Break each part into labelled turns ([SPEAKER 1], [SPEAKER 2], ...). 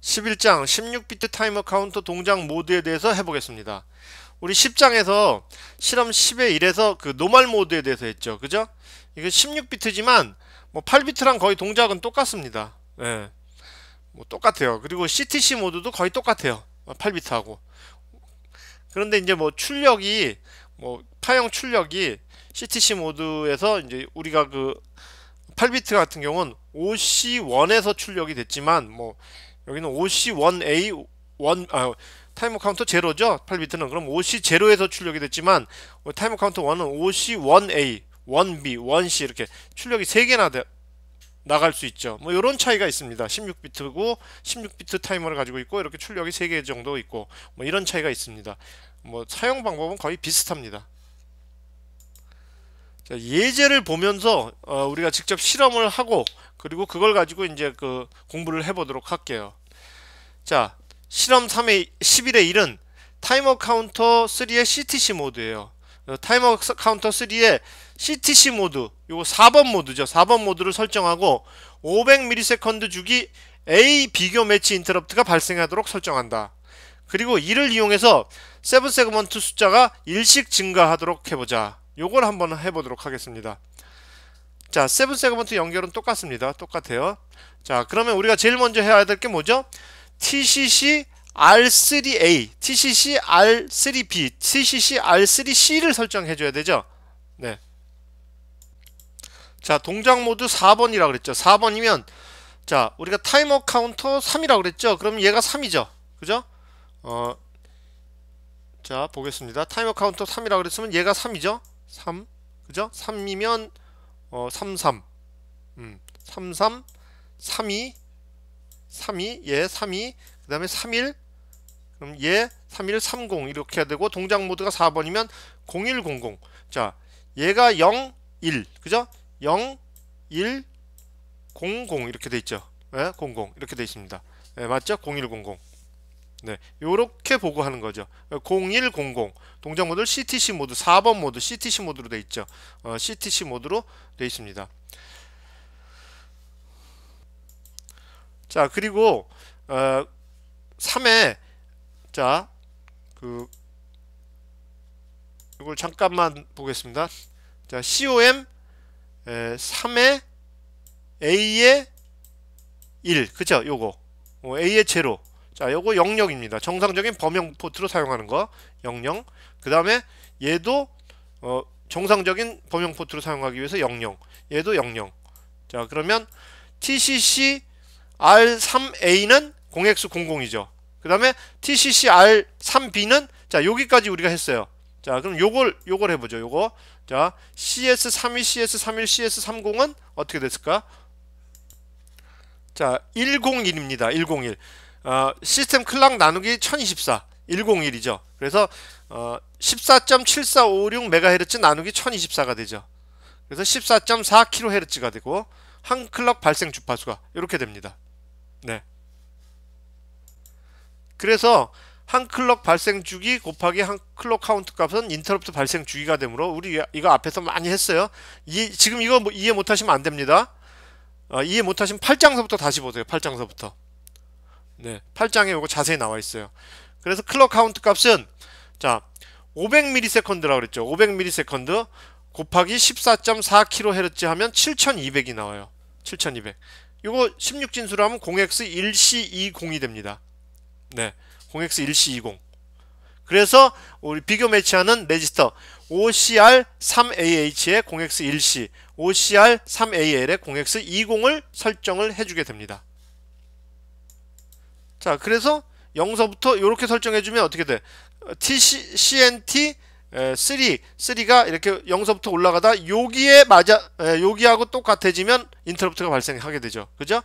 [SPEAKER 1] 11장 16비트 타이머 카운터 동작 모드에 대해서 해보겠습니다. 우리 10장에서 실험 10의 1에서 그노멀 모드에 대해서 했죠. 그죠? 이거 16비트지만 뭐 8비트랑 거의 동작은 똑같습니다. 예. 뭐 똑같아요. 그리고 CTC 모드도 거의 똑같아요. 8비트하고. 그런데 이제 뭐 출력이 뭐 파형 출력이 CTC 모드에서 이제 우리가 그 8비트 같은 경우는 OC1에서 출력이 됐지만 뭐 여기는 OC1A 1 아, 타이머 카운터 제로죠 8비트는 그럼 OC 제로에서 출력이 됐지만 뭐 타이머 카운터 1은 OC1A 1B 1C 이렇게 출력이 3개나 돼, 나갈 수 있죠 뭐 이런 차이가 있습니다 16비트고 16비트 타이머를 가지고 있고 이렇게 출력이 3개 정도 있고 뭐 이런 차이가 있습니다 뭐 사용 방법은 거의 비슷합니다 예제를 보면서 어, 우리가 직접 실험을 하고 그리고 그걸 가지고 이제 그 공부를 해보도록 할게요. 자, 실험 3의 11의 1은 타이머 카운터 3의 CTC 모드예요. 어, 타이머 카운터 3의 CTC 모드, 요거 4번 모드죠. 4번 모드를 설정하고 500ms 주기 A 비교 매치 인터럽트가 발생하도록 설정한다. 그리고 이를 이용해서 세븐 세그먼트 숫자가 일씩 증가하도록 해보자. 요걸 한번 해보도록 하겠습니다. 자, 세븐 세그먼트 연결은 똑같습니다. 똑같아요. 자, 그러면 우리가 제일 먼저 해야 될 게 뭐죠? TCC R3A, TCC R3B, TCC R3C를 설정해 줘야 되죠. 네. 자, 동작 모드 4번이라 그랬죠. 4번이면 자, 우리가 타이머 카운터 3이라 그랬죠. 그럼 얘가 3이죠. 그죠? 어 자, 보겠습니다. 타이머 카운터 3이라 그랬으면 얘가 3이죠. 3. 그죠? 3이면 어, 33 음, 33 32 32 예, 32그 다음에 31 그럼 예, 31 30 이렇게 해야 되고 동작 모드가 4번이면 0100 자, 얘가 0 1 그죠? 0 1 00 이렇게 돼 있죠. 예, 00 이렇게 돼 있습니다. 예, 맞죠? 0100 네, 요렇게 보고 하는 거죠. 0100 동작 모드 CTC 모드 4번 모드 CTC 모드로 돼 있죠. 어, CTC 모드로 돼 있습니다. 자, 그리고 어, 3에 자, 그 이걸 잠깐만 보겠습니다. 자, COM 에, 3에 A의 1. 그죠? 요거. 어, A의 0. 자, 요거 영역입니다. 정상적인 범용 포트로 사용하는 거 영역. 그 다음에 얘도 어, 정상적인 범용 포트로 사용하기 위해서 영역. 얘도 영역. 자, 그러면 TCC R3A는 공액수 00이죠. 그 다음에 TCC R3B는 자, 여기까지 우리가 했어요. 자, 그럼 요걸 요걸 해 보죠. 요거. 자, CS32, CS31, CS30은 어떻게 됐을까? 자, 101입니다. 101. 어, 시스템 클락 나누기 1024 101이죠 그래서 어, 14.7456 m h z 나누기 1024가 되죠 그래서 14.4 k h z 가 되고 한 클럭 발생 주파수가 이렇게 됩니다 네 그래서 한 클럭 발생 주기 곱하기 한 클럭 카운트 값은 인터럽트 발생 주기가 되므로 우리 이거 앞에서 많이 했어요 이, 지금 이거 뭐 이해 못하시면 안됩니다 어, 이해 못하시면 8장서부터 다시 보세요 8장서부터 네, 8장에 요거 자세히 나와 있어요. 그래서 클럭 카운트 값은 자, 500ms라고 그랬죠. 500ms 곱하기 14.4kHz 하면 7200이 나와요. 7200. 이거 16진수로 하면 0x1c20이 됩니다. 네. 0x1c20. 그래서 우리 비교 매치하는 레지스터 OCR3AH의 0x1c, OCR3AL의 0x20을 설정을 해주게 됩니다. 자 그래서 0서부터 이렇게 설정해주면 어떻게 돼? TC, n t 3, 3가 이렇게 0서부터 올라가다 여기에 맞아 여기하고 똑같아지면 인터럽트가 발생하게 되죠. 그죠?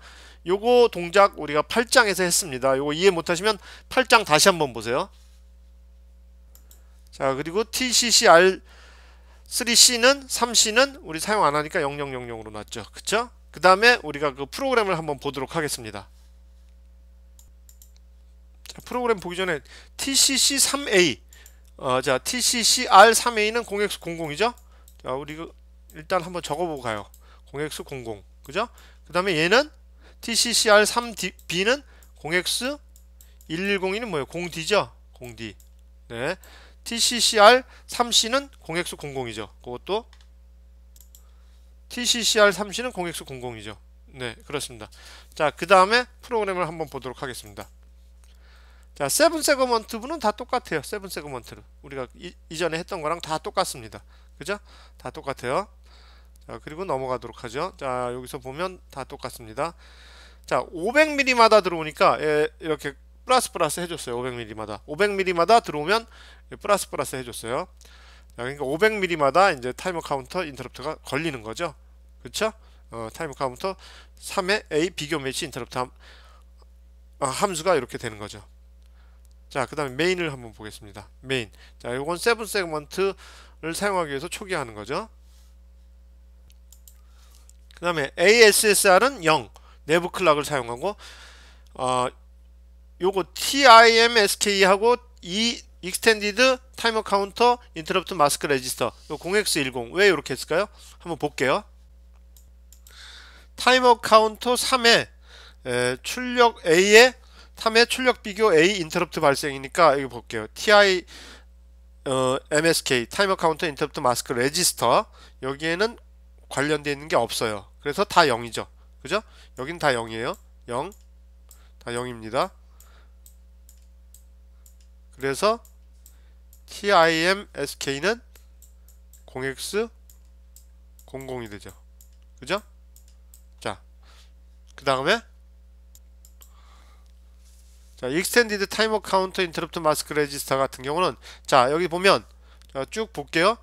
[SPEAKER 1] 요거 동작 우리가 8장에서 했습니다. 요거 이해 못하시면 8장 다시 한번 보세요. 자 그리고 TCCR 3C는 3C는 우리 사용 안 하니까 0000으로 놨죠. 그쵸? 그 다음에 우리가 그 프로그램을 한번 보도록 하겠습니다. 프로그램 보기 전에 TCC3A 어, 자 TCCR3A는 공액수 00이죠 자 우리 그 일단 한번 적어보고 가요 공액수 00 그죠 그 다음에 얘는 TCCR3B는 공액수 1102는 뭐예요 0D죠 0D 네 TCCR3C는 공액수 00이죠 그것도 TCCR3C는 공액수 00이죠 네 그렇습니다 자그 다음에 프로그램을 한번 보도록 하겠습니다 자, 세븐 세그먼트분은다 똑같아요. 세븐 세그먼트로 우리가 이, 전에 했던 거랑 다 똑같습니다. 그죠? 다 똑같아요. 자, 그리고 넘어가도록 하죠. 자, 여기서 보면 다 똑같습니다. 자, 500mm마다 들어오니까 예, 이렇게 플러스 플러스 해줬어요. 500mm마다. 500mm마다 들어오면 플러스 플러스 해줬어요. 자, 그러니까 500mm마다 이제 타이머 카운터 인터럽트가 걸리는 거죠. 그쵸 어, 타이머 카운터 3의 A 비교 매치 인터럽트 함, 아, 함수가 이렇게 되는 거죠. 자, 그 다음에 메인을 한번 보겠습니다. 메인. 자, 요건 세븐 세그먼트를 사용하기 위해서 초기화하는 거죠. 그 다음에 ASSR은 0. 내부 클락을 사용하고, 어, 요거 TIMSK하고 E, Extended Timer t n c o u 이 익스텐디드 r 이머 카운터 인터럽 r 마스크 레지스터 요 0x10 왜 이렇게 했을까요? 한번 볼게요. 타이머 카운터 3에 에, 출력 A에 3회 출력 비교 A 인터럽트 발생이니까 이거 볼게요. TI 어, MSK 타이머 카운터 인터럽트 마스크 레지스터 여기에는 관련되어 있는 게 없어요. 그래서 다 0이죠. 그죠? 여긴 다 0이에요. 0. 다 0입니다. 그래서 TIMSK는 0x 00이 되죠. 그죠? 자, 그 다음에 자, 익스텐디드 타이머 카운터 인터럽트 마스크 레지스터 같은 경우는 자, 여기 보면 자, 쭉 볼게요.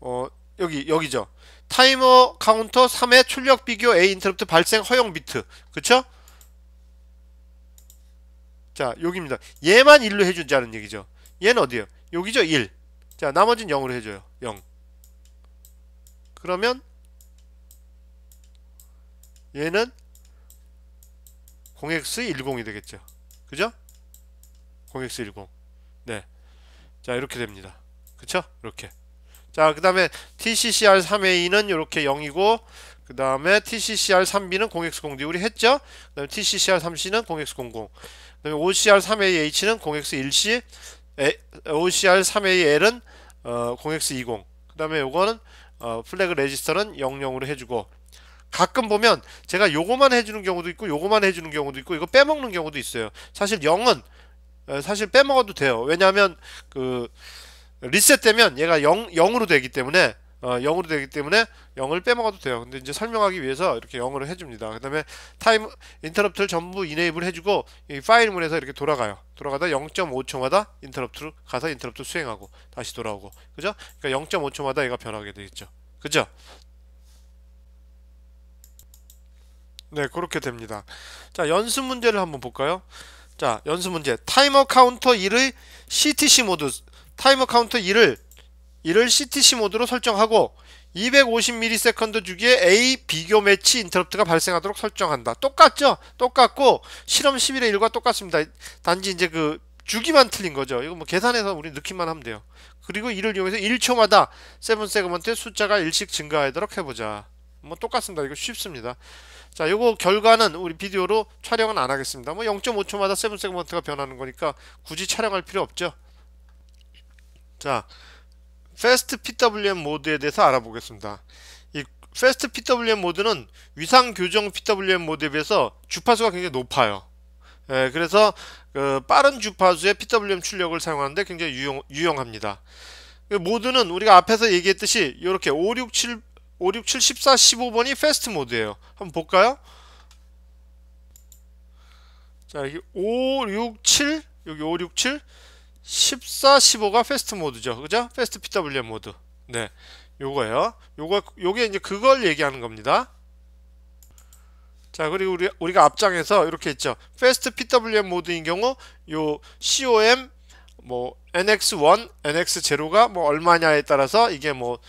[SPEAKER 1] 어, 여기 여기죠. 타이머 카운터 3의 출력 비교 A 인터럽트 발생 허용 비트. 그쵸 자, 여기입니다. 얘만 1로 해 주자는 얘기죠. 얘는 어디에요 여기죠. 1. 자, 나머지는 0으로 해 줘요. 0. 그러면 얘는 0x10이 되겠죠. 그죠? 0x10 네. 자 이렇게 됩니다. 그쵸? 이렇게 자 그 다음에 TCCR3A는 이렇게 0이고 그 다음에 TCCR3B는 0 x 0 우리 했죠? 그 다음에 TCCR3C는 0x00 그 다음에 OCR3AH는 0x1C OCR3AL은 어, 0x20 그 다음에 요거는 어, 플래그 레지스터는 00으로 해주고 가끔 보면 제가 요거만 해주는 경우도 있고 요거만 해주는 경우도 있고 이거 빼먹는 경우도 있어요 사실 0은 어, 사실 빼먹어도 돼요 왜냐하면 그 리셋되면 얘가 0, 0으로 되기 때문에 어, 0으로 되기 때문에 0을 빼먹어도 돼요 근데 이제 설명하기 위해서 이렇게 0으로 해줍니다 그 다음에 타임 인터럽트를 전부 이네이블 해주고 이 파일문에서 이렇게 돌아가요 돌아가다 0.5초마다 인터럽트로 가서 인터럽트 수행하고 다시 돌아오고 그죠? 그러니까 0.5초마다 얘가 변하게 되겠죠 그죠? 네, 그렇게 됩니다. 자, 연습 문제를 한번 볼까요? 자, 연습 문제. 타이머 카운터 1의 CTC 모드 타이머 카운터 1을 1을 CTC 모드로 설정하고 250ms 주기에 A 비교 매치 인터럽트가 발생하도록 설정한다. 똑같죠? 똑같고 실험 11의 1과 똑같습니다. 단지 이제 그 주기만 틀린 거죠. 이거 뭐 계산해서 우리 느낌만 하면 돼요. 그리고 이를 이용해서 1초마다 세븐 세그먼트의 숫자가 일씩 증가하도록 해보자. 뭐 똑같습니다. 이거 쉽습니다. 자 요거 결과는 우리 비디오로 촬영은 안 하겠습니다 뭐 0.5초마다 세븐 세그먼트가 변하는 거니까 굳이 촬영할 필요 없죠 자 패스트 PWM 모드에 대해서 알아보겠습니다 이 패스트 PWM 모드는 위상 교정 PWM 모드에 비해서 주파수가 굉장히 높아요 예, 그래서 그 빠른 주파수의 PWM 출력을 사용하는데 굉장히 유용, 유용합니다 그 모드는 우리가 앞에서 얘기했듯이 이렇게 5, 6, 7 5, 6, 7, 14, 15번이 패스트 모드예요. 한번 볼까요? 자, 여기 5, 6, 7, 여기 5, 6, 7, 14, 15가 패스트 모드죠. 그죠? 패스트 PWM 모드. 네. 요거예요. 요거 요게 이제 그걸 얘기하는 겁니다. 자, 그리고 우리 우리가 앞장에서 이렇게 했죠. 패스트 PWM 모드인 경우 요 COM 뭐 NX1, NX0가 뭐 얼마냐에 따라서 이게 뭐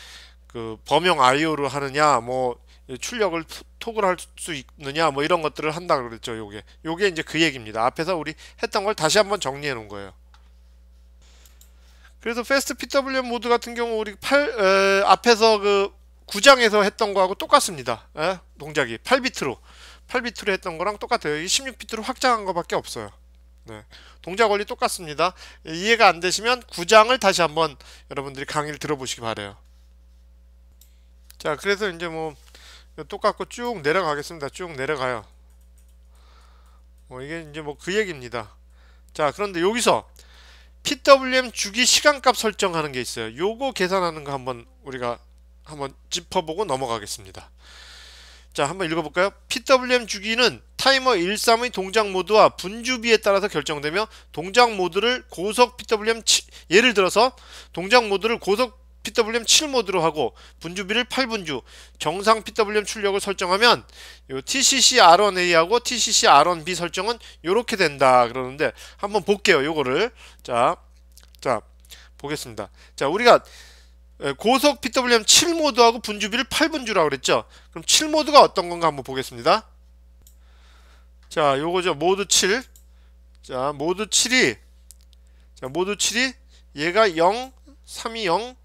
[SPEAKER 1] 그 범용 IO를 하느냐 뭐 출력을 톡을 할 수 있느냐 뭐 이런 것들을 한다 그랬죠 요게 요게 이제 그 얘기입니다 앞에서 우리 했던 걸 다시 한번 정리해 놓은 거예요 그래서 패스트 PWM 모드 같은 경우 우리 8 에, 앞에서 그 9장에서 했던 거하고 똑같습니다 에? 동작이 8비트로 8비트로 했던 거랑 똑같아요 16비트로 확장한 거밖에 없어요 네. 동작 원리 똑같습니다 이해가 안 되시면 9장을 다시 한번 여러분들이 강의를 들어보시기 바래요 자 그래서 이제 뭐 똑같고 쭉 내려가겠습니다 쭉 내려가요 뭐 이게 이제 뭐 그 얘기입니다 자 그런데 여기서 PWM 주기 시간값 설정하는 게 있어요 요거 계산하는 거 한번 우리가 한번 짚어보고 넘어가겠습니다 자 한번 읽어볼까요 PWM 주기는 타이머 13의 동작 모드와 분주비에 따라서 결정되며 동작 모드를 고속 PWM 치, 예를 들어서 동작 모드를 고속 PWM 7모드로 하고 분주비를 8분주 정상 PWM 출력을 설정하면 요 TCC R1A하고 TCC R1B 설정은 이렇게 된다 그러는데 한번 볼게요 요거를 자, 자 보겠습니다 자 우리가 고속 PWM 7모드하고 분주비를 8분주라고 그랬죠 그럼 7모드가 어떤 건가 한번 보겠습니다 자 요거죠 모드 7 자 모드 7이 자 모드 7이 얘가 0 320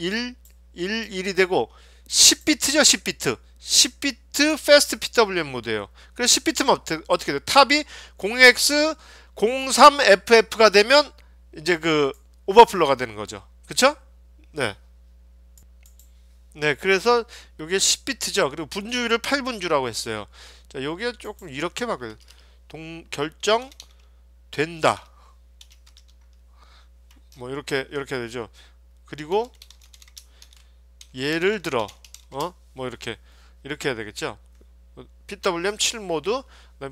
[SPEAKER 1] 1, 1, 1이 되고 10비트죠 10비트 10비트 패스트 PWM 모드예요 그래서 10비트면 어떻게, 돼요? 탑이 0x03FF가 되면 이제 그 오버플로가 되는 거죠 그쵸? 네. 네 그래서 이게 10비트죠 그리고 분주율을 8분주라고 했어요 자 요게 조금 이렇게 막꿔 동, 결정 된다 뭐 이렇게 이렇게 되죠 그리고 예를 들어 어뭐 이렇게 이렇게 해야 되겠죠 PWM 7모드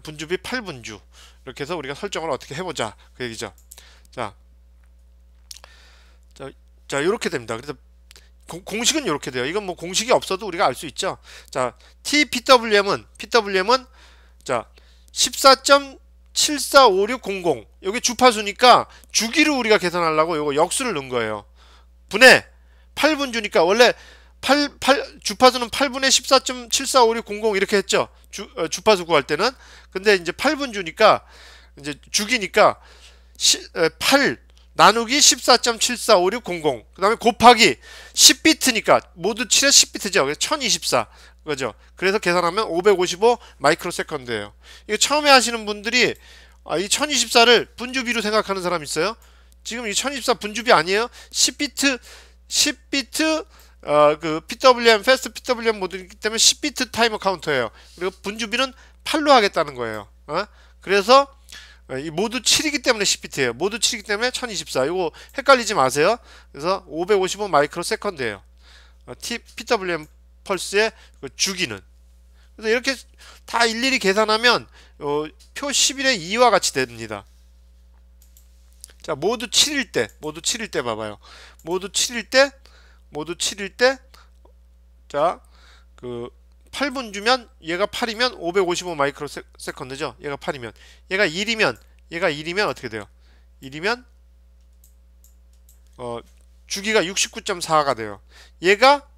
[SPEAKER 1] 분주비 8분주 이렇게 해서 우리가 설정을 어떻게 해보자 그 얘기죠 자, 자, 자 이렇게 됩니다 그래서 고, 공식은 이렇게 돼요 이건 뭐 공식이 없어도 우리가 알 수 있죠 자 TPWM은 PWM은 자14.745600 여기 주파수니까 주기를 우리가 계산하려고 이거 역수를 넣은 거예요 분해 8분 주니까 원래 8, 8, 주파수는 8분의 14.745600 이렇게 했죠. 주, 어, 주파수 구할 때는. 근데 이제 8분 주니까 이제 주기니까 시, 에, 8 나누기 14.745600 그다음에 곱하기 10비트니까 모두 7에 10비트죠. 1024. 그죠? 그래서 계산하면 555 마이크로 세컨드예요. 이거 처음에 하시는 분들이 아, 이 1024를 분주비로 생각하는 사람 있어요? 지금 이 1024 분주비 아니에요? 10비트 10비트 어, 그 PWM, 패스트 PWM 모드이기 때문에 10비트 타이머 카운터예요. 그리고 분주비는 8로 하겠다는 거예요. 어? 그래서 어, 이 모두 7이기 때문에 10비트예요. 모두 7이기 때문에 1024. 이거 헷갈리지 마세요. 그래서 555 마이크로 세컨드예요. 어, T, PWM 펄스의 그 주기는. 그래서 이렇게 다 일일이 계산하면 어, 표 11의 2와 같이 됩니다. 자 모두 7일 때 모두 7일 때 봐봐요 모두 7일 때 모두 7일 때자그 8분 주면 얘가 8이면 555 마이크로 세, 컨드죠 얘가 8이면 얘가 1이면 얘가 1이면 어떻게 돼요 1이면 어 주기가 69.4가 돼요 얘가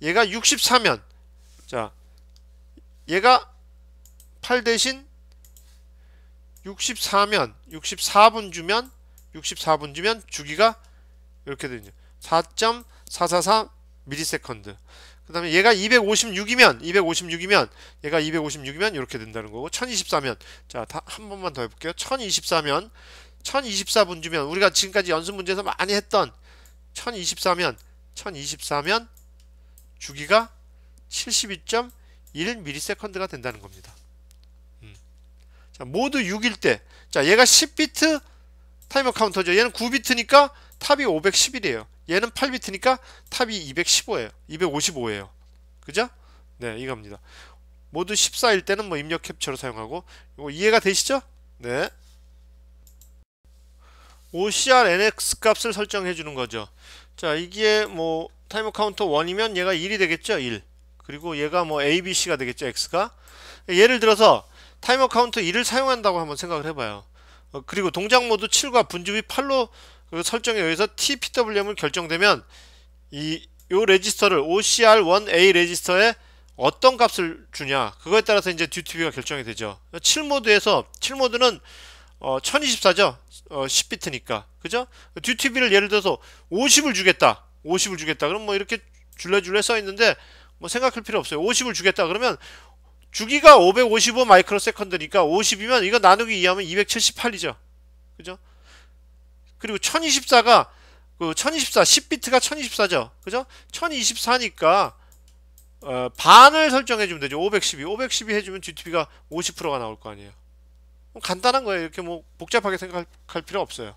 [SPEAKER 1] 얘가 64면 자 얘가 8 대신 64면 64분 주면 64분주면 주기가 이렇게 되죠. 4.444 미리세컨드. 그 다음에 얘가 256이면 256이면 얘가 256이면 이렇게 된다는 거고 1024면 자 한 번만 더 해볼게요 1024면 1024분주면 우리가 지금까지 연습 문제에서 많이 했던 1024면 1024면 주기가 72.1ms가 된다는 겁니다 음. 자 모두 6일 때자 얘가 10비트 타이머 카운터죠 얘는 9비트니까 탑이 511이에요 얘는 8비트니까 탑이 2 1 5에요2 5 5에요 그죠? 네 이겁니다 모두 14일 때는 뭐 입력 캡처로 사용하고 이거 이해가 되시죠? 네 OCR NX 값을 설정해 주는 거죠 자 이게 뭐 타이머 카운터 1이면 얘가 1이 되겠죠 1 그리고 얘가 뭐 ABC가 되겠죠 X가 예를 들어서 타이머 카운터 1을 사용한다고 한번 생각을 해봐요 어, 그리고 동작 모드 7과 분주비 8로 그 설정에 의해서 TPWM을 결정되면 이 요 레지스터를 OCR1A 레지스터에 어떤 값을 주냐 그거에 따라서 이제 듀티비가 결정이 되죠 7모드에서 7모드는 어, 1024죠 어, 10비트니까 그죠 듀티비를 예를 들어서 50을 주겠다 50을 주겠다 그럼 뭐 이렇게 줄래줄래써 있는데 뭐 생각할 필요 없어요 50을 주겠다 그러면 주기가 555 마이크로 세컨드니까 50이면 이거 나누기 2하면 278이죠. 그죠? 그리고 1024가 그 1024, 10비트가 1024죠. 그죠? 1024니까 어, 반을 설정해 주면 되죠. 512. 512 해주면 GTP가 50%가 나올 거 아니에요. 간단한 거예요. 이렇게 뭐 복잡하게 생각할 필요 없어요.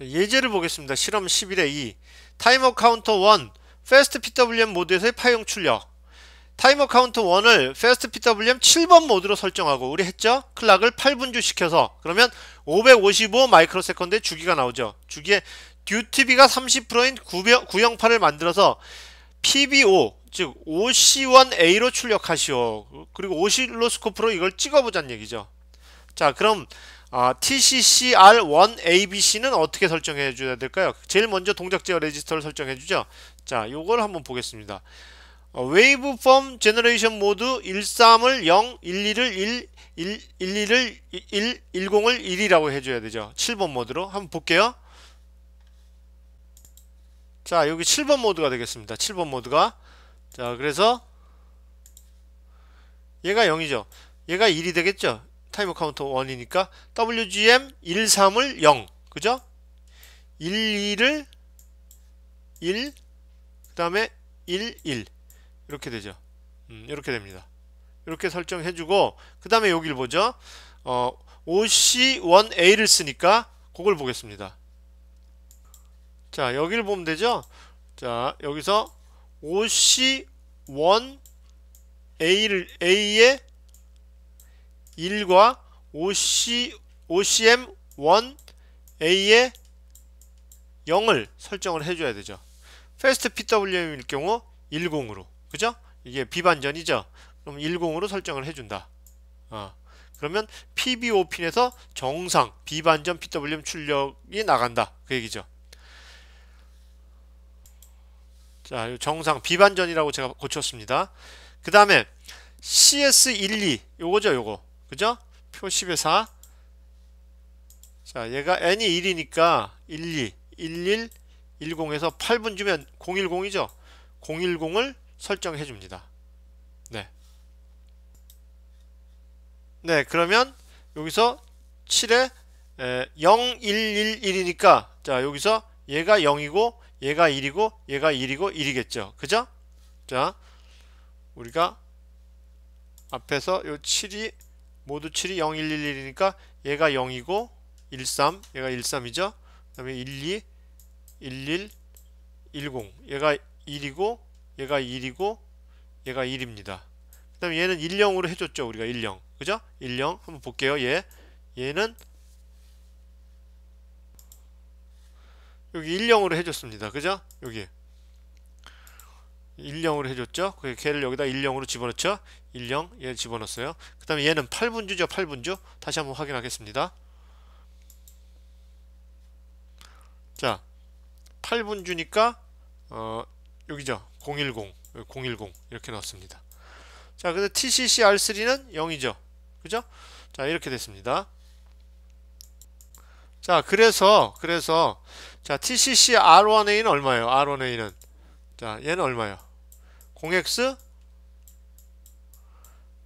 [SPEAKER 1] 예제를 보겠습니다. 실험 11의 2. 타이머 카운터 1. 패스트 PWM 모드에서의 파형 출력. 타이머 카운트 1을 페스트 PWM 7번 모드로 설정하고 우리 했죠? 클락을 8분주 시켜서 그러면 555 마이크로 세컨드의 주기가 나오죠. 주기에 듀티비가 30%인 908을 만들어서 PBO 즉 OC1A로 출력하시오. 그리고 오실로스코프로 이걸 찍어보자는 얘기죠. 자 그럼 아, TCCR1ABC는 어떻게 설정해 줘야 될까요? 제일 먼저 동작 제어 레지스터를 설정해 주죠. 자 요걸 한번 보겠습니다. 웨이브 폼 제너레이션 모드 13을 0, 12를 1, 1, 12를 1, 10을 1이라고 해줘야 되죠. 7번 모드로 한번 볼게요. 자 여기 7번 모드가 되겠습니다. 7번 모드가 자 그래서 얘가 0이죠. 얘가 1이 되겠죠. 타이머 카운터 1이니까 WGM 13을 0 그죠? 1, 2를 1, 그 다음에 1, 1 이렇게 되죠 음, 이렇게 됩니다 이렇게 설정해 주고 그 다음에 여기를 보죠 어, OC1A를 쓰니까 그걸 보겠습니다 자 여기를 보면 되죠 자 여기서 OC1A를 A의 1과 OC, OCM1A의 0을 설정을 해줘야 되죠. fast PWM일 경우 10으로 그죠? 이게 비반전이죠. 그럼 10으로 설정을 해준다. 어. 그러면 PBO핀에서 정상 비반전 PWM 출력이 나간다. 그 얘기죠. 자, 정상 비반전이라고 제가 고쳤습니다. 그 다음에 CS12 요거죠 요거 그죠? 표1 0에 4. 자, 얘가 n이 1이니까 12, 11, 10에서 8분 주면 010이죠. 010을 설정해 줍니다. 네. 네, 그러면 여기서 7에 0111이니까 자, 여기서 얘가 0이고 얘가 1이고 얘가 1이고 1이겠죠. 그죠? 자, 우리가 앞에서 요 7이 모두 7이 0111이니까 얘가 0이고 13 얘가 13이죠. 그다음에 12 11 10 얘가 1이고 얘가 1이고 얘가 1입니다. 그 다음에 얘는 1 0으로 해줬죠. 우리가 1 0 그죠? 1 0 한번 볼게요. 얘. 얘는 여기 1 0으로 해줬습니다. 그죠? 여기 1 0으로 해줬죠. 그 걔를 여기다 1 0으로 집어넣죠. 1 0얘 집어넣었어요. 그 다음에 얘는 8분주죠. 8분주 다시 한번 확인하겠습니다. 자 8분주니까 어 여기죠. 010, 010 이렇게 넣었습니다. 자, 근데 TCCR3는 0이죠. 그죠? 자, 이렇게 됐습니다. 자, 그래서 그래서 자, TCCR1A는 얼마예요? R1A는 자, 얘는 얼마예요? 0x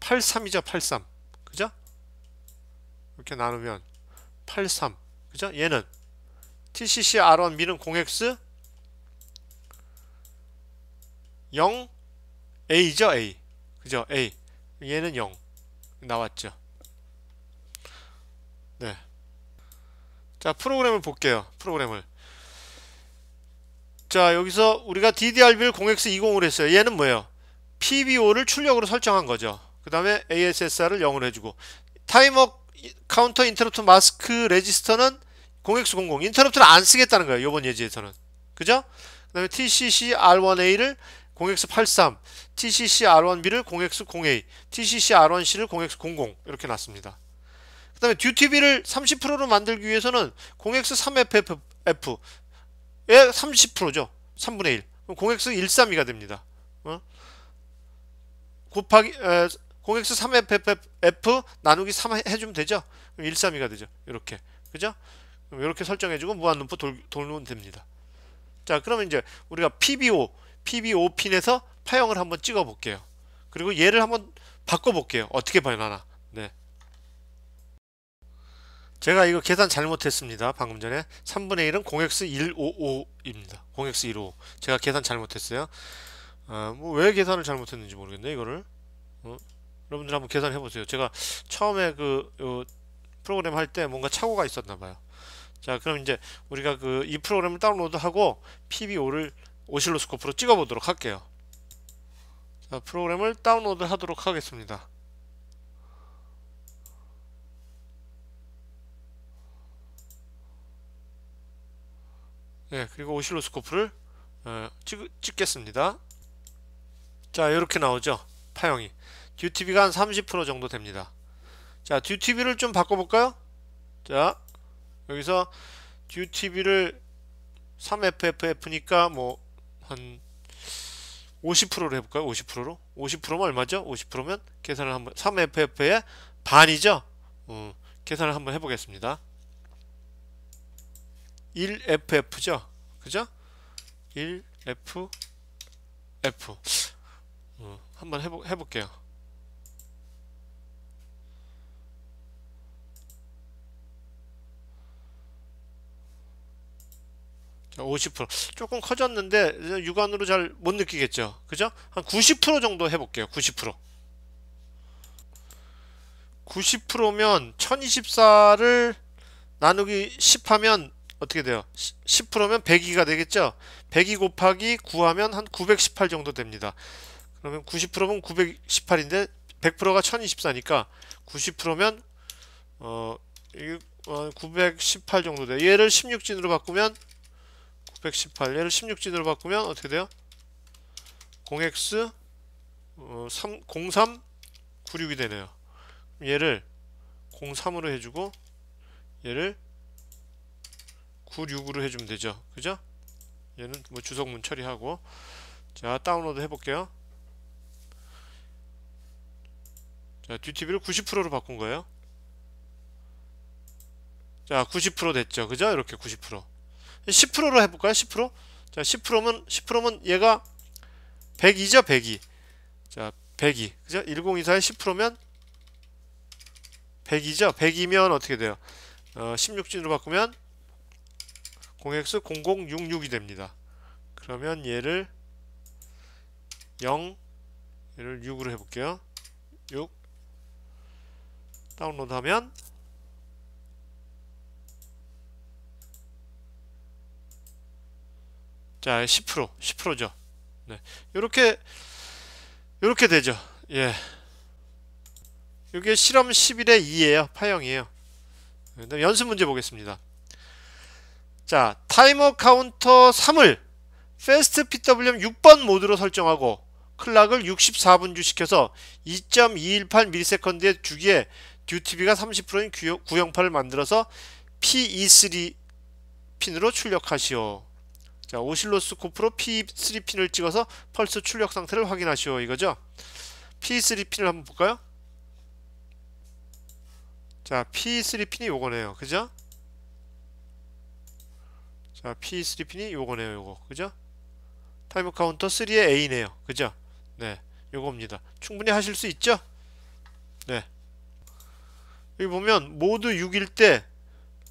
[SPEAKER 1] 83이죠, 83. 그죠? 이렇게 나누면 83. 그죠? 얘는 t c c r 1미는 0x 0 A죠 A 그죠 A 얘는 0 나왔죠 네자 프로그램을 볼게요 프로그램을 자 여기서 우리가 DDRB를 0x20으로 했어요 얘는 뭐예요 PBO를 출력으로 설정한 거죠 그 다음에 ASSR을 0으로 해주고 타이머 카운터 인터럽트 마스크 레지스터는 0x00 인터럽트를 안 쓰겠다는 거예요 요번 예제에서는 그죠 그 다음에 TCC R1A를 공액수 83, TCC R1B를 공액수 0A, TCC R1C를 공액수 00 이렇게 놨습니다. 그 다음에 듀티비를 30%로 만들기 위해서는 공액수 3FF의 30%죠. 3분의 1. 그럼 공액수 132가 됩니다. 어? 곱하기 에, 공액수 3FF 나누기 3 해주면 되죠. 그럼 132가 되죠. 이렇게. 그죠? 그럼 이렇게 설정해주고 무한루프 돌, 돌면 됩니다. 자 그러면 이제 우리가 PBO PB5핀에서 파형을 한번 찍어 볼게요. 그리고 얘를 한번 바꿔 볼게요. 어떻게 변하나. 네. 제가 이거 계산 잘못했습니다. 방금 전에 3분의 1은 공엑스 155입니다. 공엑스 155. 제가 계산 잘못했어요. 아, 뭐왜 계산을 잘못했는지 모르겠네 이거를. 어? 여러분들 한번 계산해 보세요. 제가 처음에 그 요, 프로그램 할 때 뭔가 착오가 있었나 봐요. 자, 그럼 이제 우리가 그 이 프로그램을 다운로드하고 PBO를 오실로스코프로 찍어보도록 할게요. 자, 프로그램을 다운로드 하도록 하겠습니다. 예, 그리고 오실로스코프를 어, 찍, 겠습니다 자, 이렇게 나오죠. 파형이. 듀티비가 한 30% 정도 됩니다. 자, 듀티비를 좀 바꿔볼까요? 자, 여기서 듀티비를 3FFF니까 뭐한 50%로 해볼까요? 50%로? 50%면 얼마죠? 50%면 계산을 한번 3FF의 반이죠? 어, 계산을 한번 해보겠습니다. 1FF죠? 그죠? 1FF 어, 한번 해보, 해볼게요. 50% 조금 커졌는데 육안으로 잘 못 느끼겠죠 그죠 한 90% 정도 해볼게요 90% 90%면 1024를 나누기 10 하면 어떻게 돼요 10%면 102가 되겠죠 102 곱하기 9 하면 한 918 정도 됩니다 그러면 90%면 918인데 100%가 1024니까 90%면 어, 918 어, 정도 돼요 얘를 16진으로 바꾸면 618 얘를 16진으로 바꾸면 어떻게 돼요? 0x 어, 3, 03 96이 되네요 얘를 03으로 해주고 얘를 96으로 해주면 되죠 그죠? 얘는 뭐 주석문 처리하고 자 다운로드 해볼게요 자 DTV를 90%로 바꾼 거예요 자90% 됐죠 그죠? 이렇게 90% 10%로 해볼까요? 10%? 자, 10%면 10%면 얘가 102죠, 102. 자, 102. 그죠? 1 0 2 4에 10%면 102죠. 102면 어떻게 돼요? 어, 16진으로 바꾸면 공액수 0066이 됩니다. 그러면 얘를 0 얘를 6으로 해볼게요. 6 다운로드 하면 자10% 10%죠 네 요렇게 요렇게 되죠 예 요게 실험 1 1의 2예요 파형이에요 네, 그다음 연습 문제 보겠습니다 자 타이머 카운터 3을 패스트 PWM 6번 모드로 설정하고 클락을 64분 주시켜서 2.218ms의 주기에 듀티비가 30%인 구형, 구형파를 만들어서 PE3 핀으로 출력하시오. 자, 오실로스코 프로 P3핀을 찍어서 펄스 출력 상태를 확인하시오 이거죠. P3핀을 한번 볼까요? 자, P3핀이 요거네요. 그죠? 자, P3핀이 요거네요. 요거. 그죠? 타이머 카운터 3의 A네요. 그죠? 네. 요겁니다. 충분히 하실 수 있죠? 네. 여기 보면 모두 6일 때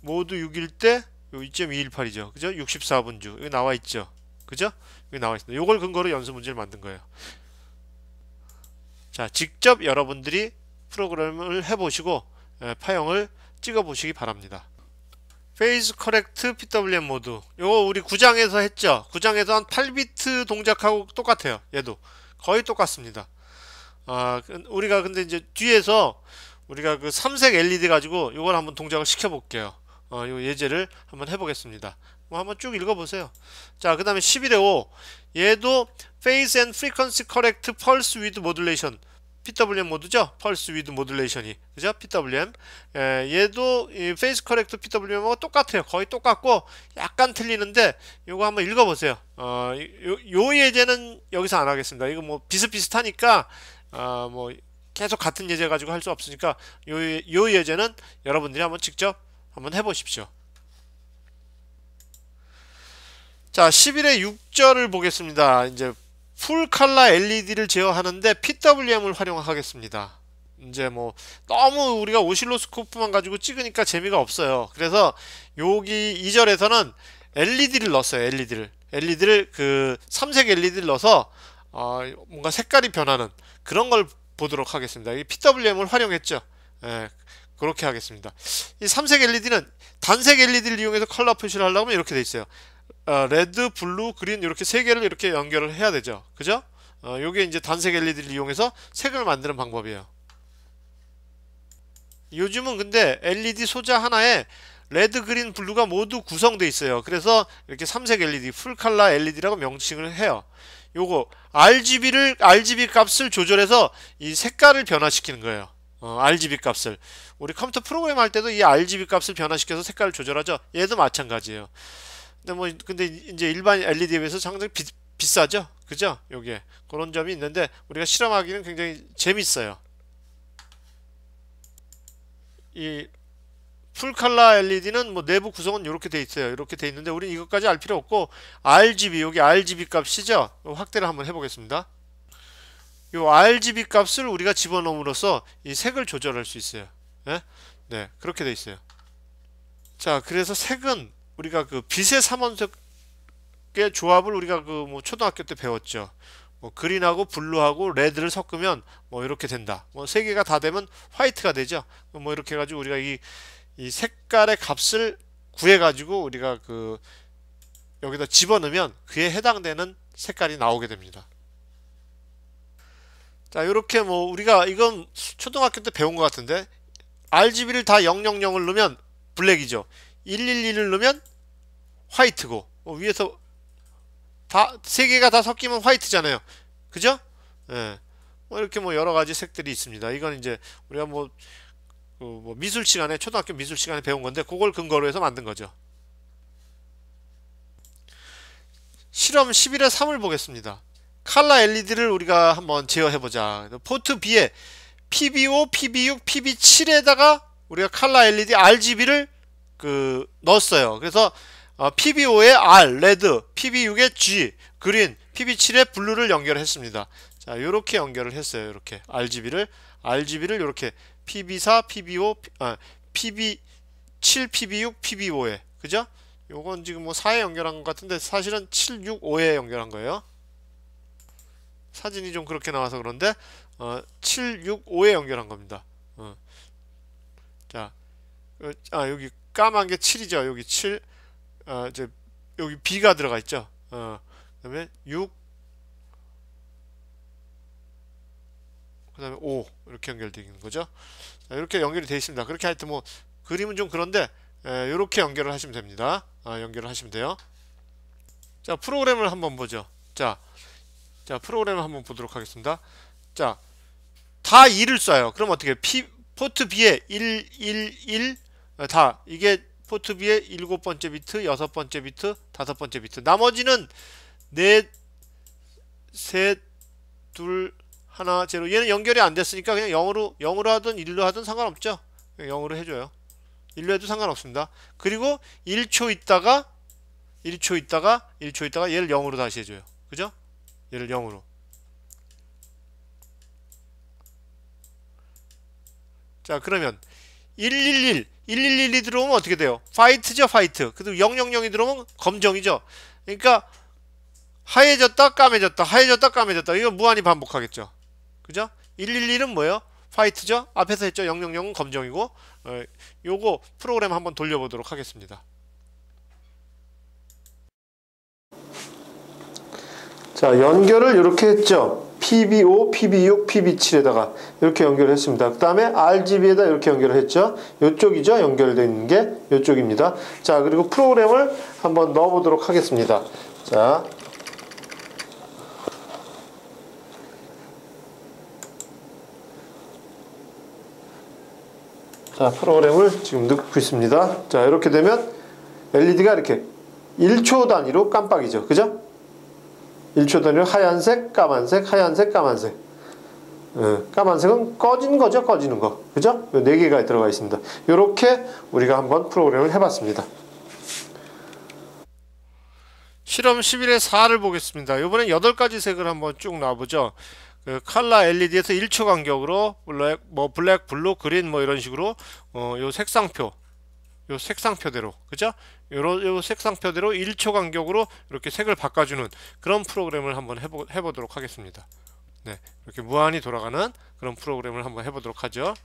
[SPEAKER 1] 모두 6일 때 2.218이죠. 그죠? 64분주. 여기 나와 있죠. 그죠? 여기 나와 있습니다. 요걸 근거로 연습 문제를 만든 거예요. 자, 직접 여러분들이 프로그램을 해보시고 예, 파형을 찍어보시기 바랍니다. 페이스 커렉트 PWM 모드 요거 우리 구장에서 했죠 구장에서한 8비트 동작하고 똑같아요 얘도 거의 똑같습니다 아 그, 우리가 근데 이제 뒤에서 우리가 그 삼색 LED 가지고 요걸 한번 동작을 시켜 볼게요 어, 요 예제를 한번 해보겠습니다. 뭐 한번 쭉 읽어보세요. 자, 그 다음에 11회 5. 얘도 Phase and Frequency Correct Pulse with Modulation. PWM 모드죠? 펄스 위드 모듈레이션이 그죠? PWM 에, 예, 얘도 이 페이스 커렉트 PWM하고 똑같아요 거의 똑같고 약간 틀리는데 이거 한번 읽어보세요 어, 요, 요 예제는 여기서 안 하겠습니다 이거 뭐 비슷비슷하니까 어, 뭐 계속 같은 예제 가지고 할 수 없으니까 요, 요 예제는 여러분들이 한번 직접 한번 해보십시오. 자, 11의 6절을 보겠습니다. 이제 풀칼라 LED를 제어하는데 PWM을 활용하겠습니다. 이제 뭐 너무 우리가 오실로스코프만 가지고 찍으니까 재미가 없어요. 그래서 여기 2절에서는 LED를 넣었어요. LED를. LED를 그 삼색 LED를 넣어서 어 뭔가 색깔이 변하는 그런 걸 보도록 하겠습니다. 이 PWM을 활용했죠. 예. 그렇게 하겠습니다. 이 3색 LED는 단색 LED를 이용해서 컬러 표시를 하려면 이렇게 돼 있어요. 어, 레드, 블루, 그린 이렇게 세 개를 이렇게 연결을 해야 되죠. 그죠? 어, 요게 이제 단색 LED를 이용해서 색을 만드는 방법이에요. 요즘은 근데 LED 소자 하나에 레드, 그린, 블루가 모두 구성되어 있어요. 그래서 이렇게 3색 LED, 풀칼라 LED라고 명칭을 해요. 요거 RGB를 RGB 값을 조절해서 이 색깔을 변화시키는 거예요. RGB 어, 값을 우리 컴퓨터 프로그램 할 때도 이 RGB 값을 변화시켜서 색깔을 조절하죠 얘도 마찬가지예요 근데 뭐 근데 이제 일반 LED에 비해서 상당히 비, 비싸죠 그죠 요게 그런 점이 있는데 우리가 실험하기는 굉장히 재밌어요 이 풀칼라 LED는 뭐 내부 구성은 이렇게 돼 있어요 이렇게 돼 있는데 우리 이것까지 알 필요 없고 RGB 여기 RGB 값이죠 확대를 한번 해보겠습니다 요 RGB 값을 우리가 집어넣음으로써 이 색을 조절할 수 있어요. 예? 네, 그렇게 돼 있어요. 자, 그래서 색은 우리가 그 빛의 삼원색의 조합을 우리가 그 뭐 초등학교 때 배웠죠. 뭐 그린하고 블루하고 레드를 섞으면 뭐 이렇게 된다. 뭐 세 개가 다 되면 화이트가 되죠. 뭐 이렇게 해가지고 우리가 이, 이 색깔의 값을 구해가지고 우리가 그 여기다 집어넣으면 그에 해당되는 색깔이 나오게 됩니다. 자 이렇게 뭐 우리가 이건 초등학교 때 배운 것 같은데 RGB를 다 000을 넣으면 블랙이죠 111을 넣으면 화이트고 어, 위에서 다 세 개가 다 섞이면 화이트잖아요 그죠? 예. 뭐 이렇게 뭐 여러 가지 색들이 있습니다 이건 이제 우리가 뭐, 그 뭐 미술 시간에 초등학교 미술 시간에 배운 건데 그걸 근거로 해서 만든 거죠 실험 11의 3을 보겠습니다 칼라 LED를 우리가 한번 제어해 보자. 포트 B에 PB5, PB6, PB7에다가 우리가 칼라 LED RGB를 그 넣었어요. 그래서 어, PB5에 R, 레드, PB6에 G, 그린, PB7에 블루를 연결했습니다. 자, 요렇게 연결을 했어요. 이렇게 RGB를 RGB를 요렇게 PB4, PB5, 아, PB7, PB6, PB5에 그죠? 요건 지금 뭐 4에 연결한 것 같은데 사실은 7, 6, 5에 연결한 거예요. 사진이 좀 그렇게 나와서 그런데 어, 765에 연결한 겁니다. 어. 자, 어, 아 여기 까만 게 7이죠. 여기 7, 어, 이제 여기 B가 들어가 있죠. 어, 그다음에 6, 그다음에 5 이렇게 연결되는 거죠. 자, 이렇게 연결이 되어 있습니다. 그렇게 하여튼 뭐 그림은 좀 그런데 에, 예, 이렇게 연결을 하시면 됩니다. 아, 연결을 하시면 돼요. 자, 프로그램을 한번 보죠. 자. 자 프로그램을 한번 보도록 하겠습니다 자다 2를 써요 그럼 어떻게 P, 포트 B에 1, 1, 1 다 이게 포트 B에 일곱 번째 비트, 여섯 번째 비트, 다섯 번째 비트 나머지는 넷, 셋, 둘, 하나, 제로 얘는 연결이 안 됐으니까 그냥 0으로 0으로 하든 1로 하든 상관없죠 그냥 0으로 해줘요 1로 해도 상관없습니다 그리고 1초 있다가 1초 있다가 1초 있다가 얘를 0으로 다시 해줘요 그죠? 얘를 0으로 자 그러면 111 111이 들어오면 어떻게 돼요? 파이트죠 파이트 그리고 000이 들어오면 검정이죠 그러니까 하얘졌다 까매졌다 하얘졌다 까매졌다 이거 무한히 반복하겠죠 그죠? 111은 뭐예요? 파이트죠? 앞에서 했죠 000은 검정이고 어, 요거 프로그램 한번 돌려보도록 하겠습니다 자, 연결을 이렇게 했죠. PB5, PB6, PB7에다가 이렇게 연결했습니다. 그 다음에 RGB에다 이렇게 연결을 했죠. 이쪽이죠. 연결되어 있는 게 이쪽입니다. 자, 그리고 프로그램을 한번 넣어보도록 하겠습니다. 자, 자 프로그램을 지금 넣고 있습니다 자 이렇게 되면 LED가 이렇게 1초 단위로 깜빡이죠 그죠 1초 단위로 하얀색, 까만색, 하얀색, 까만색. 예, 까만색은 꺼진 거죠, 꺼지는 거. 그죠? 네 개가 들어가 있습니다. 이렇게 우리가 한번 프로그램을 해봤습니다. 실험 11의 4를 보겠습니다. 이번엔 8가지 색을 한번 쭉 놔보죠. 그 칼라 LED에서 1초 간격으로 블랙, 뭐 블랙, 블루, 그린 뭐 이런 식으로 어, 요 색상표, 요 색상표대로 그죠? 요런 요 색상표대로 1초 간격으로 이렇게 색을 바꿔주는 그런 프로그램을 한번 해보, 해보도록 하겠습니다. 네, 이렇게 무한히 돌아가는 그런 프로그램을 한번 해보도록 하죠.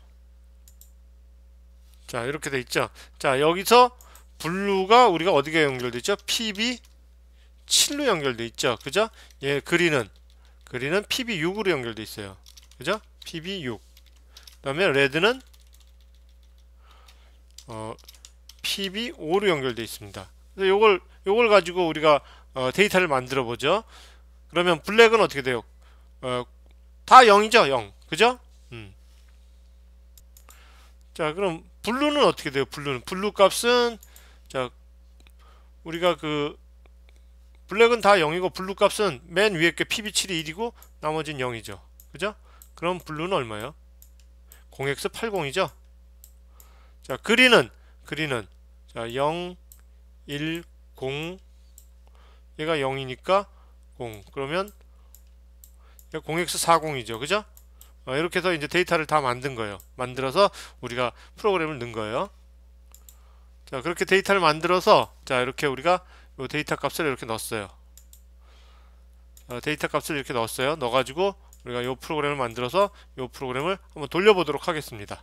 [SPEAKER 1] 자, 이렇게 돼 있죠. 자, 여기서 블루가 우리가 어디가 연결되죠 PB 7로 연결돼 있죠. 그죠? 예, 그린은 그린은 PB6으로 연결돼 있어요. 그죠? PB6. 그다음에 레드는 어 PB 5로 연결되어 있습니다. 그래서 요걸 요걸 가지고 우리가 어, 데이터를 만들어 보죠. 그러면 블랙은 어떻게 돼요? 어, 다 0이죠, 0. 그죠? 음. 자, 그럼 블루는 어떻게 돼요? 블루는 블루 값은 자 우리가 그 블랙은 다 0이고 블루 값은 맨 위에 게 PB7이 1이고 나머지는 0이죠. 그죠? 그럼 블루는 얼마예요? 공엑스 80이죠. 자, 그린은 그리는 자 0, 1, 0 얘가 0이니까 0 그러면 0x40이죠 그죠? 어, 이렇게 해서 이제 데이터를 다 만든 거예요 만들어서 우리가 프로그램을 넣은 거예요 자 그렇게 데이터를 만들어서 자 이렇게 우리가 요 데이터 값을 이렇게 넣었어요 어, 데이터 값을 이렇게 넣었어요 넣어가지고 우리가 요 프로그램을 만들어서 요 프로그램을 한번 돌려보도록 하겠습니다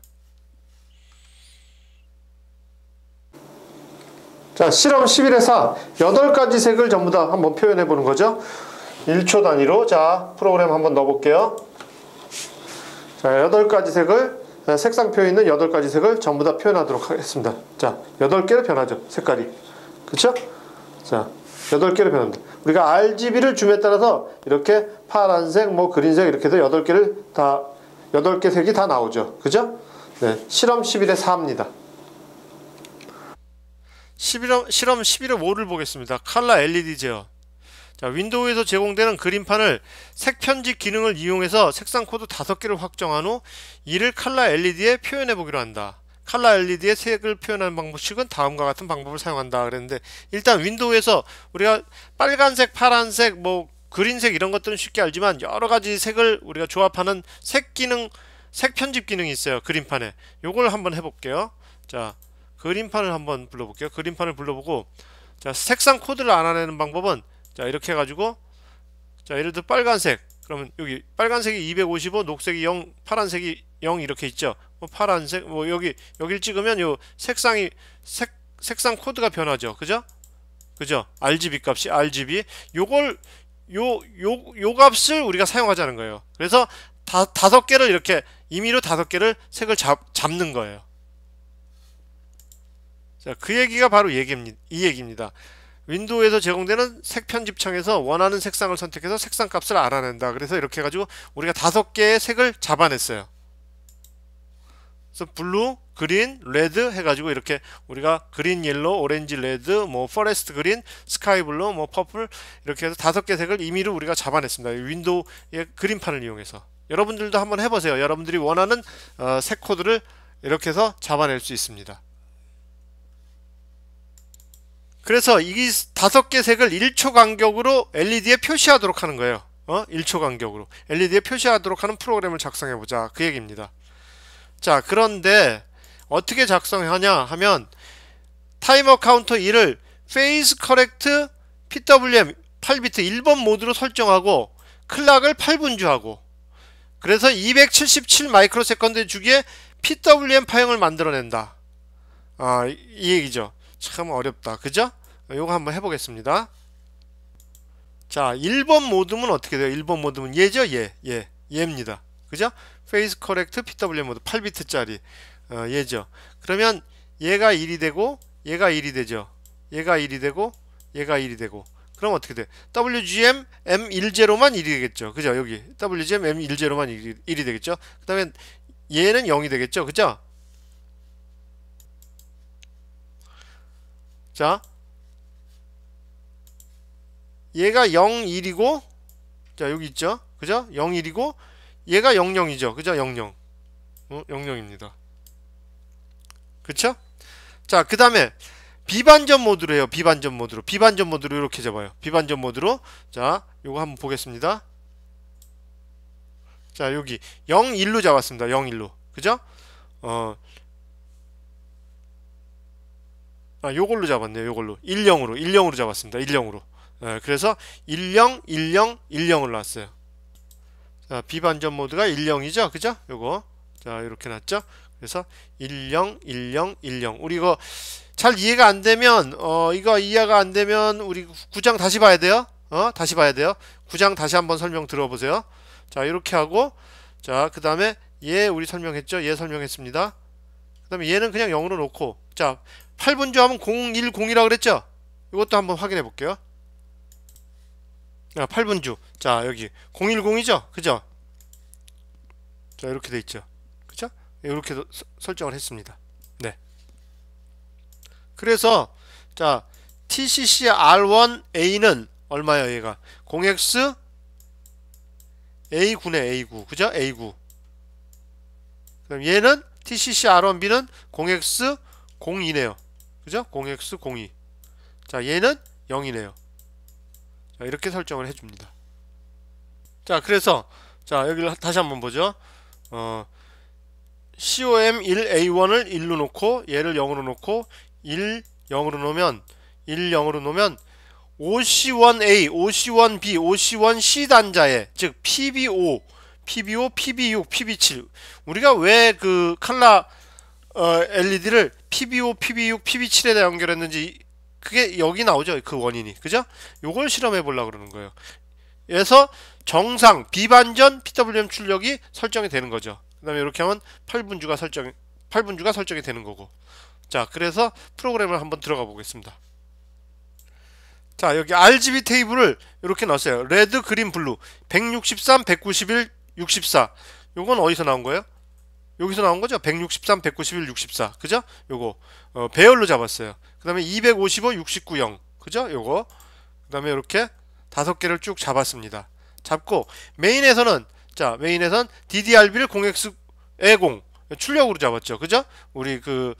[SPEAKER 1] 자, 실험 11의 4. 8가지 색을 전부 다 한번 표현해 보는 거죠. 1초 단위로. 자, 프로그램 한번 넣어 볼게요. 자, 8가지 색을 색상표에 있는 8가지 색을 전부 다 표현하도록 하겠습니다. 자, 8개로 변하죠. 색깔이. 그쵸? 자, 8개로 변합니다. 우리가 RGB를 줌에 따라서 이렇게 파란색, 뭐 그린색 이렇게 해서 8개를 다, 8개 색이 다 나오죠. 그죠? 네, 실험 11의 4입니다. 11월, 실험 11월 5를 보겠습니다. 칼라 LED 제어 자, 윈도우에서 제공되는 그림판을 색편집 기능을 이용해서 색상 코드 5개를 확정한 후 이를 칼라 LED에 표현해 보기로 한다. 칼라 LED의 색을 표현하는 방법식은 다음과 같은 방법을 사용한다 그랬는데 일단 윈도우에서 우리가 빨간색, 파란색, 뭐 그린색 이런 것들은 쉽게 알지만 여러 가지 색을 우리가 조합하는 색 기능, 색 편집 기능이 있어요. 그림판에. 요걸 한번 해 볼게요. 자, 그림판을 한번 불러볼게요. 그림판을 불러보고 자 색상 코드를 알아내는 방법은 자 이렇게 해가지고 자 예를 들어 빨간색 그러면 여기 빨간색이 255 녹색이 0 파란색이 0 이렇게 있죠 뭐 파란색 뭐 여기 여기를 찍으면 요 색상이 색 색상 코드가 변하죠 그죠 그죠 RGB 값이 RGB 요걸 요 요요 값을 우리가 사용하자는 거예요 그래서 다, 다섯 개를 이렇게 임의로 다섯 개를 색을 잡, 잡는 거예요 자, 그 얘기가 바로 얘기입니다. 이 얘기입니다. 윈도우에서 제공되는 색 편집창에서 원하는 색상을 선택해서 색상 값을 알아낸다. 그래서 이렇게 해가지고 우리가 다섯 개의 색을 잡아냈어요. 그래서 블루, 그린, 레드 해가지고 이렇게 우리가 그린, 옐로, 오렌지, 레드, 뭐 포레스트 그린, 스카이 블루, 뭐 퍼플 이렇게 해서 다섯 개 색을 임의로 우리가 잡아냈습니다. 윈도우의 그림판을 이용해서 여러분들도 한번 해보세요. 여러분들이 원하는 어, 색 코드를 이렇게 해서 잡아낼 수 있습니다. 그래서 이 다섯 개 색을 1초 간격으로 LED에 표시하도록 하는 거예요. 어? 1초 간격으로 LED에 표시하도록 하는 프로그램을 작성해 보자. 그 얘기입니다. 자, 그런데 어떻게 작성하냐 하면 타이머 카운터 1을 페이스 커렉트 PWM 8비트 1번 모드로 설정하고 클락을 8분주하고 그래서 277 마이크로 세컨드 주기에 PWM 파형을 만들어낸다. 아, 이 얘기죠. 참 어렵다 그죠? 요거 한번 해보겠습니다 자 1번 모듬은 어떻게 돼요? 1번 모듬은 얘죠? 얘, 예, 얘, 예, 얘입니다 그죠? 페이스 커렉트 PWM 모드 8비트 짜리 어, 얘죠 그러면 얘가 1이 되고 얘가 1이 되죠 얘가 1이 되고 얘가 1이 되고 그럼 어떻게 돼? WGM M10만 1이 되겠죠. 그죠? 여기 WGM M10만 1이 되겠죠. 그 다음에 얘는 0이 되겠죠. 그죠? 자 얘가 0, 1이고 자 여기 있죠 그죠 0, 1이고 얘가 0, 0이죠 그죠 0, 0 어, 0, 0입니다 그쵸 자그 다음에 비반전 모드로 해요 비반전 모드로 비반전 모드로 이렇게 잡아요 비반전 모드로 자 요거 한번 보겠습니다 자 여기 0, 1로 잡았습니다 0, 1로 그죠 어 아, 요걸로 잡았네요. 요걸로 10으로 10으로 잡았습니다. 10으로 예, 그래서 10, 10, 10을 으 놨어요. 자, 비반전 모드가 10이죠. 그죠? 요거 자 이렇게 놨죠. 그래서 10, 10, 10 우리 이거 잘 이해가 안 되면 어 이거 이해가 안 되면 우리 구장 다시 봐야 돼요. 어 다시 봐야 돼요. 구장 다시 한번 설명 들어보세요. 자 이렇게 하고 자 그 다음에 얘 우리 설명했죠. 얘 설명했습니다. 그 다음에 얘는 그냥 0으로 놓고 자 8분조하면 010이라고 그랬죠? 이것도 한번 확인해 볼게요. 아, 8분조 자, 여기 010이죠? 그죠? 자, 이렇게 돼 있죠. 그죠? 이렇게 서, 설정을 했습니다. 네. 그래서 자, TCCR1A는 얼마예요, 얘가? 0x A9네, A9. 그죠? A9. 그럼 얘는 TCCR1B는 0x 02네요. 그죠? 0x 02. 자, 얘는 0이네요. 자, 이렇게 설정을 해줍니다. 자, 그래서 자, 여기를 다시 한번 보죠. 어, COM1A1을 1로 놓고 얘를 0으로 놓고 1, 0으로 놓으면 1, 0으로 놓으면 OC1A, OC1B, OC1C 단자에 즉 PBO, PBO, PB6, PB7 우리가 왜 그 칼라 어, LED를 PB5, PB6, PB7에 다 연결했는지 그게 여기 나오죠. 그 원인이. 그죠? 요걸 실험해 보려고 그러는 거예요. 그래서 정상 비반전 PWM 출력이 설정이 되는 거죠. 그 다음에 이렇게 하면 8분주가 설정 8분주가 설정이 되는 거고 자 그래서 프로그램을 한번 들어가 보겠습니다 자 여기 RGB 테이블을 이렇게 넣었어요 레드 그린 블루 163 191 64 요건 어디서 나온 거예요 여기서 나온 거죠 163 191 64 그죠 요거 어, 배열로 잡았어요 그 다음에 255 69 0 그죠 요거 그 다음에 이렇게 다섯 개를 쭉 잡았습니다 잡고 메인에서는 자 메인에선 DDRB를 공엑스 애공 출력으로 잡았죠 그죠 우리 그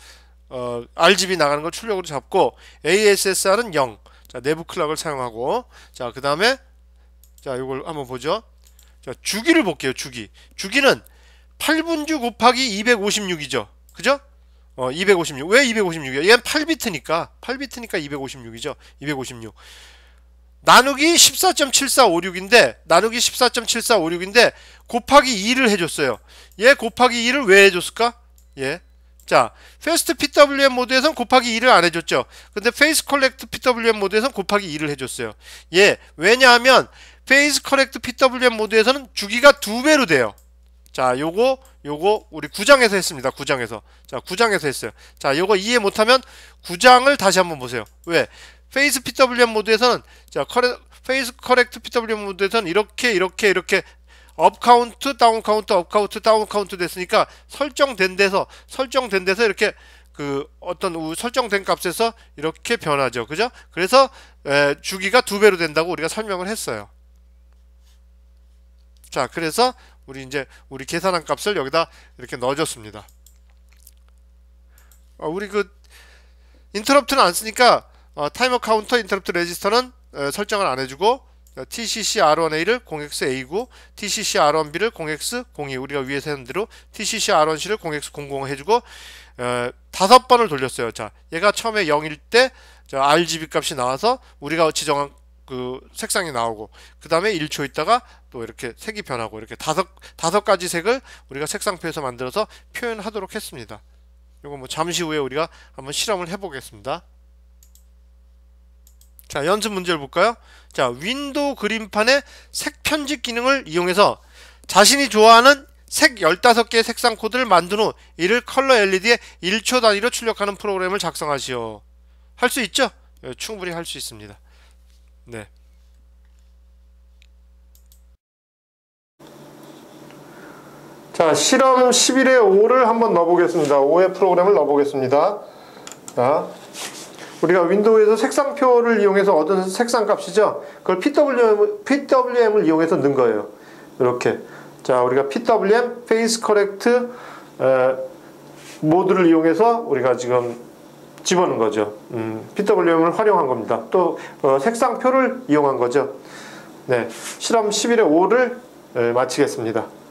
[SPEAKER 1] 어, RGB 나가는 걸 출력으로 잡고 ASSR은 0. 자, 내부 클락을 사용하고 자, 그다음에 자, 이걸 한번 보죠. 자, 주기를 볼게요. 주기. 주기는 8분주 곱하기 256이죠. 그죠? 어, 256. 왜 256이야? 얘는 8비트니까. 8비트니까 256이죠. 256. 나누기 14.7456인데 나누기 14.7456인데 곱하기 2를 해줬어요. 얘 곱하기 2를 왜 해줬을까? 예. 자, 페스트 PWM 모드에선 곱하기 2를 안 해줬죠. 근데 페이스 컬렉트 PWM 모드에선 곱하기 2를 해줬어요. 예, 왜냐하면 페이스 컬렉트 PWM 모드에서는 주기가 두 배로 돼요. 자 요거 요거 우리 구장에서 했습니다 구장에서자구장에서 했어요 자 요거 이해 못하면 구장을 다시 한번 보세요 왜 페이스 PWM 모드에서는 자 커레, 페이스 커렉트 PWM 모드에서는 이렇게 이렇게 이렇게 업 카운트 다운 카운트 업 카운트 다운 카운트 됐으니까 설정된 데서 설정된 데서 이렇게 그 어떤 설정된 값에서 이렇게 변하죠 그죠 그래서 에, 주기가 두 배로 된다고 우리가 설명을 했어요 자 그래서 우리 이제 우리 계산한 값을 여기다 이렇게 넣어줬습니다. 어, 우리 그 인터럽트는 안 쓰니까 어, 타이머 카운터 인터럽트 레지스터는 에, 어, 설정을 안 해주고 어, tccr1a를 0xa고 tccr1b를 0x02 우리가 위에서 했던 대로 tccr1c를 0x00 해주고 어, 다섯 번을 돌렸어요. 자, 얘가 처음에 0일 때 RGB 값이 나와서 우리가 지정한 그 색상이 나오고 그 다음에 1초 있다가 또 이렇게 색이 변하고 이렇게 다섯 다섯 가지 색을 우리가 색상표에서 만들어서 표현하도록 했습니다. 이거 뭐 잠시 후에 우리가 한번 실험을 해보겠습니다. 자 연습 문제를 볼까요? 자 윈도우 그림판의 색 편집 기능을 이용해서 자신이 좋아하는 색 15개의 색상 코드를 만든 후 이를 컬러 LED에 1초 단위로 출력하는 프로그램을 작성하시오. 할 수 있죠? 예, 충분히 할 수 있습니다. 네. 자, 실험 1 1회 5를 한번 넣어보겠습니다. 5의 프로그램을 넣어보겠습니다. 자, 우리가 윈도우에서 색상표를 이용해서 얻은 색상값이죠. 그걸 PWM, PWM을 이용해서 넣은 거예요. 이렇게. 자, 우리가 PWM, Face Correct 에, 모드를 이용해서 우리가 지금 집어넣은 거죠. 음, PWM을 활용한 겁니다. 또 어, 색상표를 이용한 거죠. 네, 실험 11의 5를 예, 마치겠습니다.